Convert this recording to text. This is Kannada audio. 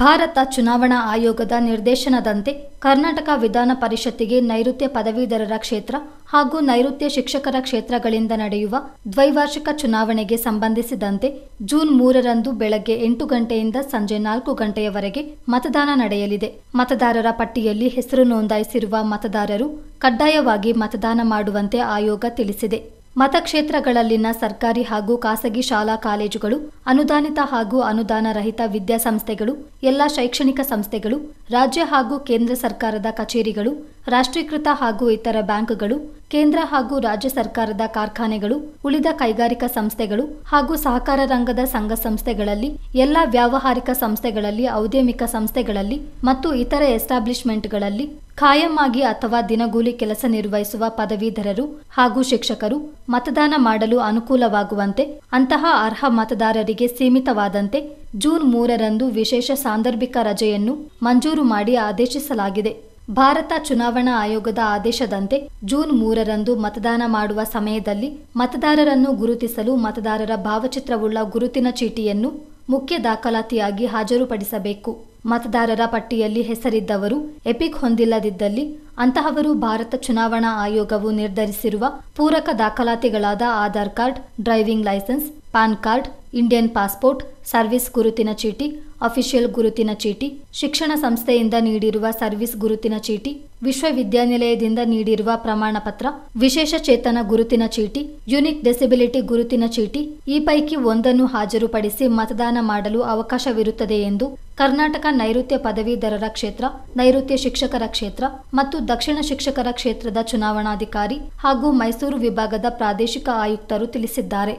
ಭಾರತ ಚುನಾವಣಾ ಆಯೋಗದ ನಿರ್ದೇಶನದಂತೆ ಕರ್ನಾಟಕ ವಿಧಾನ ಪರಿಷತ್ತಿಗೆ ನೈಋತ್ಯ ಪದವೀಧರರ ಕ್ಷೇತ್ರ ಹಾಗೂ ನೈಋತ್ಯ ಶಿಕ್ಷಕರ ಕ್ಷೇತ್ರಗಳಿಂದ ನಡೆಯುವ ದ್ವೈವಾರ್ಷಿಕ ಚುನಾವಣೆಗೆ ಸಂಬಂಧಿಸಿದಂತೆ ಜೂನ್ ಮೂರರಂದು ಬೆಳಗ್ಗೆ ಎಂಟು ಗಂಟೆಯಿಂದ ಸಂಜೆ ನಾಲ್ಕು ಗಂಟೆಯವರೆಗೆ ಮತದಾನ ನಡೆಯಲಿದೆ ಮತದಾರರ ಪಟ್ಟಿಯಲ್ಲಿ ಹೆಸರು ನೋಂದಾಯಿಸಿರುವ ಮತದಾರರು ಕಡ್ಡಾಯವಾಗಿ ಮತದಾನ ಮಾಡುವಂತೆ ಆಯೋಗ ತಿಳಿಸಿದೆ ಮತಕ್ಷೇತ್ರಗಳಲ್ಲಿನ ಸರ್ಕಾರಿ ಹಾಗೂ ಖಾಸಗಿ ಶಾಲಾ ಕಾಲೇಜುಗಳು ಅನುದಾನಿತ ಹಾಗೂ ಅನುದಾನ ರಹಿತ ವಿದ್ಯಾಸಂಸ್ಥೆಗಳು ಎಲ್ಲಾ ಶೈಕ್ಷಣಿಕ ಸಂಸ್ಥೆಗಳು ರಾಜ್ಯ ಹಾಗೂ ಕೇಂದ್ರ ಸರ್ಕಾರದ ಕಚೇರಿಗಳು ರಾಷ್ಟ್ರೀಕೃತ ಹಾಗೂ ಇತರ ಬ್ಯಾಂಕ್ಗಳು ಕೇಂದ್ರ ಹಾಗೂ ರಾಜ್ಯ ಸರ್ಕಾರದ ಕಾರ್ಖಾನೆಗಳು ಉಳಿದ ಕೈಗಾರಿಕಾ ಸಂಸ್ಥೆಗಳು ಹಾಗೂ ಸಹಕಾರ ರಂಗದ ಸಂಘ ಸಂಸ್ಥೆಗಳಲ್ಲಿ ಎಲ್ಲ ವ್ಯಾವಹಾರಿಕ ಸಂಸ್ಥೆಗಳಲ್ಲಿ ಔದ್ಯಮಿಕ ಸಂಸ್ಥೆಗಳಲ್ಲಿ ಮತ್ತು ಇತರ ಎಸ್ಟಾಬ್ಲಿಷ್ಮೆಂಟ್ಗಳಲ್ಲಿ ಖಾಯಂ ಆಗಿ ಅಥವಾ ದಿನಗೂಲಿ ಕೆಲಸ ನಿರ್ವಹಿಸುವ ಪದವೀಧರರು ಹಾಗೂ ಶಿಕ್ಷಕರು ಮತದಾನ ಮಾಡಲು ಅನುಕೂಲವಾಗುವಂತೆ ಅಂತಹ ಅರ್ಹ ಮತದಾರರಿಗೆ ಸೀಮಿತವಾದಂತೆ ಜೂನ್ ಮೂರರಂದು ವಿಶೇಷ ಸಾಂದರ್ಭಿಕ ರಜೆಯನ್ನು ಮಂಜೂರು ಮಾಡಿ ಆದೇಶಿಸಲಾಗಿದೆ ಭಾರತ ಚುನಾವಣಾ ಆಯೋಗದ ಆದೇಶದಂತೆ ಜೂನ್ ಮೂರರಂದು ಮತದಾನ ಮಾಡುವ ಸಮಯದಲ್ಲಿ ಮತದಾರರನ್ನು ಗುರುತಿಸಲು ಮತದಾರರ ಭಾವಚಿತ್ರವುಳ್ಳ ಗುರುತಿನ ಚೀಟಿಯನ್ನು ಮುಖ್ಯ ದಾಖಲಾತಿಯಾಗಿ ಹಾಜರುಪಡಿಸಬೇಕು ಮತದಾರರ ಪಟ್ಟಿಯಲ್ಲಿ ಹೆಸರಿದ್ದವರು ಎಪಿಕ್ ಹೊಂದಿಲ್ಲದಿದ್ದಲ್ಲಿ ಅಂತಹವರು ಭಾರತ ಚುನಾವಣಾ ಆಯೋಗವು ನಿರ್ಧರಿಸಿರುವ ಪೂರಕ ದಾಖಲಾತಿಗಳಾದ Aadhaar card driving licence PAN card Indian passport service ಗುರುತಿನ ಚೀಟಿ ಅಫಿಷಿಯಲ್ ಗುರುತಿನ ಚೀಟಿ ಶಿಕ್ಷಣ ಸಂಸ್ಥೆಯಿಂದ ನೀಡಿರುವ ಸರ್ವಿಸ್ ಗುರುತಿನ ಚೀಟಿ ವಿಶ್ವವಿದ್ಯಾನಿಲಯದಿಂದ ನೀಡಿರುವ ಪ್ರಮಾಣ ಪತ್ರ ವಿಶೇಷ ಚೇತನ ಗುರುತಿನ ಚೀಟಿ ಯುನಿಕ್ ಡಿಸೆಬಿಲಿಟಿ ಗುರುತಿನ ಚೀಟಿ ಈ ಪೈಕಿ ಒಂದನ್ನು ಹಾಜರುಪಡಿಸಿ ಮತದಾನ ಮಾಡಲು ಅವಕಾಶವಿರುತ್ತದೆ ಎಂದು ಕರ್ನಾಟಕ ನೈಋತ್ಯ ಪದವೀಧರರ ಕ್ಷೇತ್ರ ನೈಋತ್ಯ ಶಿಕ್ಷಕರ ಕ್ಷೇತ್ರ ಮತ್ತು ದಕ್ಷಿಣ ಶಿಕ್ಷಕರ ಕ್ಷೇತ್ರದ ಚುನಾವಣಾಧಿಕಾರಿ ಹಾಗೂ ಮೈಸೂರು ವಿಭಾಗದ ಪ್ರಾದೇಶಿಕ ಆಯುಕ್ತರು ತಿಳಿಸಿದ್ದಾರೆ